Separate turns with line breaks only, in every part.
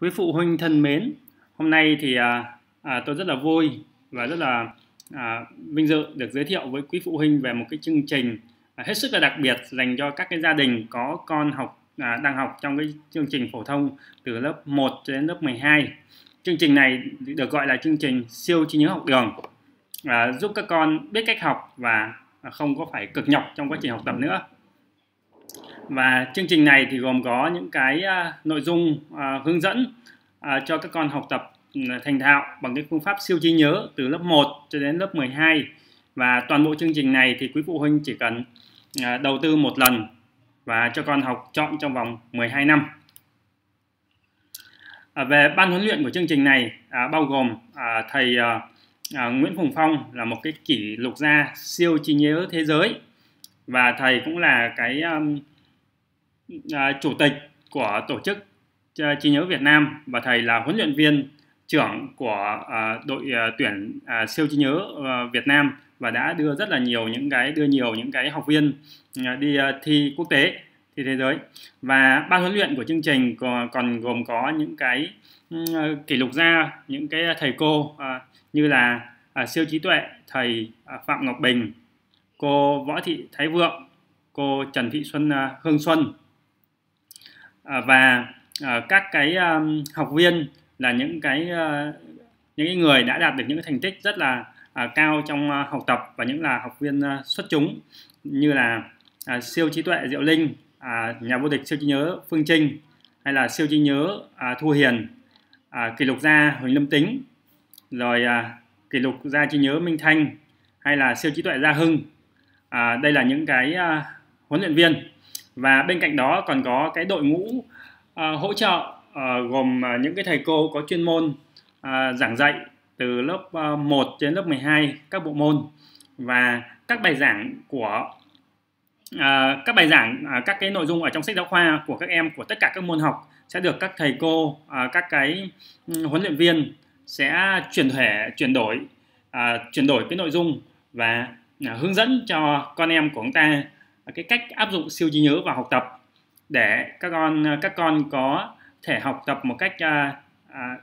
quý phụ huynh thân mến hôm nay thì à, à, tôi rất là vui và rất là à, vinh dự được giới thiệu với quý phụ huynh về một cái chương trình à, hết sức là đặc biệt dành cho các cái gia đình có con học à, đang học trong cái chương trình phổ thông từ lớp 1 cho đến lớp 12 chương trình này được gọi là chương trình siêu trí nhớ học đường à, giúp các con biết cách học và không có phải cực nhọc trong quá trình học tập nữa và chương trình này thì gồm có những cái à, nội dung à, hướng dẫn à, cho các con học tập ừ, thành thạo bằng cái phương pháp siêu trí nhớ từ lớp 1 cho đến lớp 12 và toàn bộ chương trình này thì quý phụ huynh chỉ cần đầu tư một lần và cho con học chọn trong vòng 12 năm. về ban huấn luyện của chương trình này bao gồm thầy Nguyễn Phùng Phong là một cái kỷ lục gia siêu trí nhớ thế giới và thầy cũng là cái um, À, chủ tịch của tổ chức à, trí nhớ Việt Nam và thầy là huấn luyện viên trưởng của à, đội tuyển siêu trí nhớ Việt Nam và đã đưa rất là nhiều những cái đưa nhiều những cái học viên đi thi quốc tế thi thế giới và ban huấn luyện của chương trình còn, còn gồm có những cái ừ, kỷ lục gia những cái thầy cô như là siêu trí tuệ thầy Phạm Ngọc Bình cô Võ Thị Thái Vượng cô Trần Thị Xuân Hương Xuân À, và à, các cái um, học viên là những cái ờ, những người đã đạt được những thành tích rất là à, cao trong ờ, học tập và những là học viên ờ, xuất chúng như là siêu trí tuệ Diệu Linh, nhà vô địch siêu trí nhớ Phương Trinh hay là siêu trí nhớ Thu Hiền, kỷ lục gia Huỳnh Lâm Tính, rồi kỷ lục gia trí nhớ Minh Thanh hay là siêu trí tuệ Gia Hưng. Đây là những cái huấn luyện viên và bên cạnh đó còn có cái đội ngũ uh, hỗ trợ uh, gồm ờ, những cái thầy cô có chuyên môn uh, giảng dạy từ lớp uh, 1 đến lớp 12 các bộ môn và các bài giảng của uh, các bài giảng uh, các cái nội dung ở trong sách giáo khoa của các em của tất cả các môn học sẽ được các thầy cô uh, các cái ừ, huấn luyện viên sẽ chuyển thể chuyển đổi uh, chuyển đổi cái nội dung và uh, hướng dẫn cho con em của chúng ta cái cách áp dụng siêu trí nhớ vào học tập để các con các con có thể học tập một cách à, à,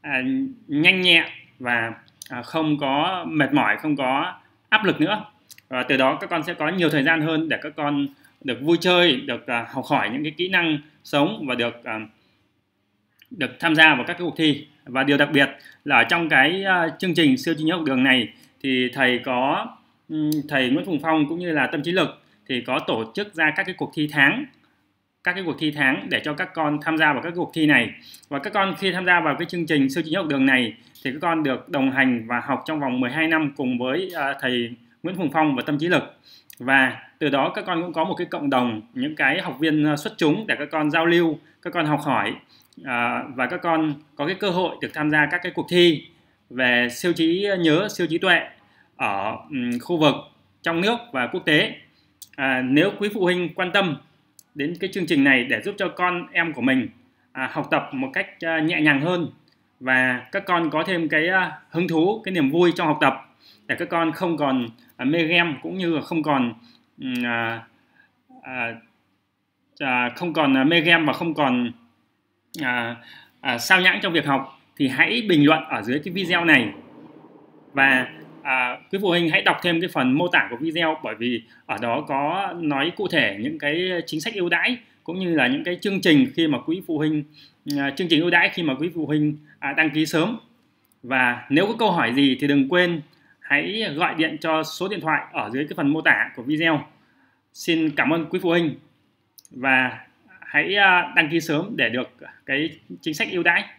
à, nhanh nhẹ và à, không có mệt mỏi không có áp lực nữa và từ đó các con sẽ có nhiều thời gian hơn để các con được vui chơi được à, học hỏi những cái kỹ năng sống và được à, được tham gia vào các cái cuộc thi và điều đặc biệt là trong cái uh, chương trình siêu trí nhớ học đường này thì thầy có um, thầy Nguyễn Phùng Phong cũng như là tâm trí lực thì có tổ chức ra các cái cuộc thi tháng các cái cuộc thi tháng để cho các con tham gia vào các cuộc thi này và các con khi tham gia vào cái chương trình siêu trí học đường này thì các con được đồng hành và học trong vòng 12 năm cùng với à, thầy Nguyễn Hùng Phong và Tâm Trí Lực và từ đó các con cũng có một cái cộng đồng những cái học viên à, xuất chúng để các con giao lưu các con học hỏi à, và các con có cái cơ hội được tham gia các cái cuộc thi về siêu trí nhớ siêu trí tuệ ở khu vực trong nước và quốc tế à, nếu quý phụ huynh quan tâm đến cái chương trình này để giúp cho con em của mình à, học tập một cách à, nhẹ nhàng hơn và các con có thêm cái à, hứng thú cái niềm vui trong học tập để các con không còn à, mê game cũng như là không còn à, à, à, không còn à, mê game và không còn à, à, sao nhãng trong việc học thì hãy bình luận ở dưới cái video này và à, quý phụ huynh hãy đọc thêm cái phần mô tả của video bởi vì ở đó có nói cụ thể những cái chính sách ưu đãi cũng như là những cái chương trình khi mà quý phụ huynh à, chương trình ưu đãi khi mà quý phụ huynh à, đăng ký sớm và nếu có câu hỏi gì thì đừng quên hãy gọi điện cho số điện thoại ở dưới cái phần mô tả của video xin cảm ơn quý phụ huynh và hãy à, đăng ký sớm để được cái chính sách ưu đãi